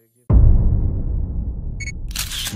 give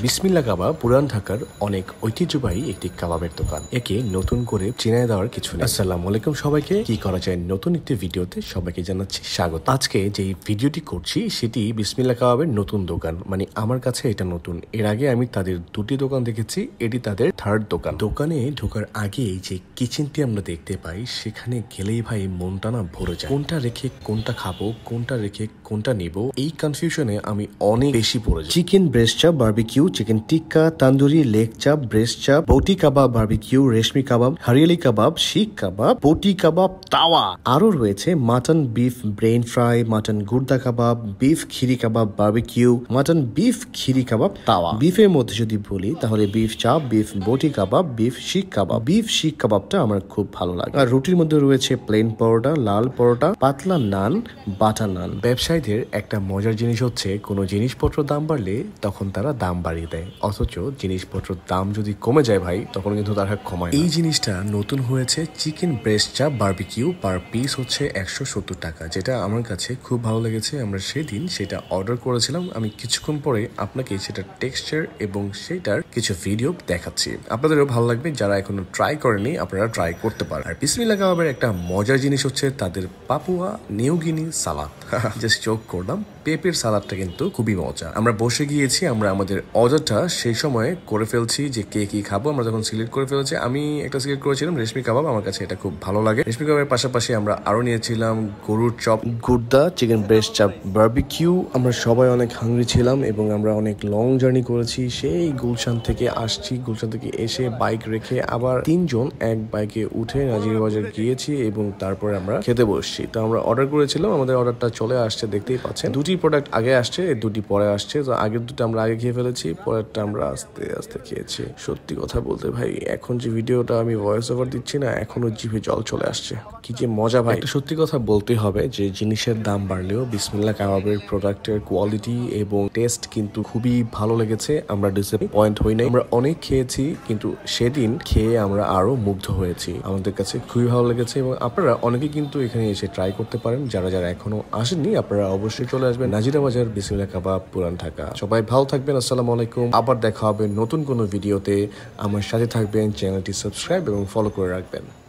বিসমিল্লা কাবাব পুরান ঢাকার অনেক ঐতিহ্যবাহী একটি কাবাবের দোকান একে নতুন করে চিনায় দেওয়ার কিছু নেই আসসালাম আলাইকুম সবাইকে কি করা যায় নতুন একটি ভিডিওতে সবাইকে জানাচ্ছি স্বাগত আজকে যে ভিডিওটি করছি সেটি বিসমিল্লা কাবাবের নতুন দোকান মানে আমার কাছে এটা নতুন এর আগে আমি তাদের দুটি দোকান দেখেছি এটি তাদের থার্ড দোকান দোকানে ঢোকার আগে যে কিচেনটি আমরা দেখতে পাই সেখানে গেলেই ভাই মনটা না ভরে যায় কোনটা রেখে কোনটা খাবো কোনটা রেখে কোনটা নিব এই কনফিউশনে আমি অনেক বেশি পড়ে chicken breast barbecue barbecue chicken tikka tandoori leg chaap breast chaap boti কাবাব বারবিকিউ রেশমি কাবাব হারিয়ালি কাবাব শিখ কাবাব বটি কাবাব তাওয়া আরও রয়েছে mutton beef brain fry mutton গুর্দা কাবাব বিফ খিরি কাবাব বারবিকিউ মাটন বিফ খিরি কাবাব তাওয়া বিফের মধ্যে যদি বলি তাহলে বিফ চাপ বিফ বটি কাবাব বিফ শিখ কাবাব বিফ শিখ কাবাবটা আমার খুব ভালো লাগে আর রুটির মধ্যে রয়েছে প্লেন পরোটা লাল পরোটা পাতলা নান বাটার নান ব্যবসায়ীদের একটা মজার জিনিস হচ্ছে কোনো জিনিসপত্র দাম বাড়লে তখন তারা দাম বাড়ে বাড়িয়ে দেয় অথচ জিনিসপত্রের দাম যদি কমে যায় ভাই তখন কিন্তু হাত কমায় এই জিনিসটা নতুন হয়েছে chicken breast chaap barbecue per piece হচ্ছে একশো সত্তর টাকা যেটা আমার কাছে খুব ভালো লেগেছে আমরা সেদিন সেটা অর্ডার করেছিলাম আমি কিছুক্ষণ পরে আপনাকে সেটার টেক্সচার এবং সেটার কিছু ভিডিও দেখাচ্ছি আপনাদেরও ভালো লাগবে যারা এখনো ট্রাই করেনি আপনারা ট্রাই করতে পারেন আর বিসমিল্লা কাবাবের একটা মজার জিনিস হচ্ছে তাদের পাপুয়া নিউগিনি সালাদ জাস্ট চোখ করলাম পেঁপের সালাদটা কিন্তু খুবই মজা আমরা বসে গিয়েছি আমরা আমাদের অর্ডারটা সেই সময়ে করে ফেলছি যে কে কী খাবো আমরা যখন সিলেক্ট করে ফেলেছি আমি একটা সিলেক্ট করেছিলাম রেশমি কাবাব আমার কাছে এটা খুব ভালো লাগে রেশমি কাবাবের পাশাপাশি আমরা আরও নিয়েছিলাম গরুর চপ গুড্ডা চিকেন ব্রেস্ট চাপ বার্বিকিউ আমরা সবাই অনেক হাংরি ছিলাম এবং আমরা অনেক লং জার্নি করেছি সেই গুলশান থেকে আসছি গুলশান থেকে এসে বাইক রেখে আবার তিনজন এক বাইকে উঠে নাজিরবাজার গিয়েছি এবং তারপরে আমরা খেতে বসছি তো আমরা অর্ডার করেছিলাম আমাদের অর্ডারটা চলে আসছে দেখতেই পাচ্ছেন দুটি প্রোডাক্ট আগে আসছে দুটি পরে আসছে তো আগের দুটো আমরা আগে খেয়ে ফেলেছি পরেরটা আমরা আস্তে আস্তে খেয়েছি সত্যি কথা বলতে ভাই এখন যে ভিডিওটা আমি ভয়েস ওভার দিচ্ছি না এখনো জিভে জল চলে আসছে কি যে মজা ভাই একটা সত্যি কথা বলতে হবে যে জিনিসের দাম বাড়লেও বিসমিল্লা কাবাবের প্রোডাক্টের কোয়ালিটি এবং টেস্ট কিন্তু খুবই ভালো লেগেছে আমরা পয়েন্ট হই নাই আমরা অনেক খেয়েছি কিন্তু সেদিন খেয়ে আমরা আরো মুগ্ধ হয়েছি আমাদের কাছে খুবই ভালো লেগেছে এবং আপনারা অনেকে কিন্তু এখানে এসে ট্রাই করতে পারেন যারা যারা এখনো আসেননি আপনারা অবশ্যই চলে আসবেন নাজিরা বাজার বিসমিল্লা কাবাব পুরান ঢাকা সবাই ভালো থাকবেন আসসালামু আলাইকুম আবার দেখা হবে নতুন কোনো ভিডিওতে আমার সাথে থাকবেন চ্যানেলটি সাবস্ক্রাইব এবং ফলো করে রাখবেন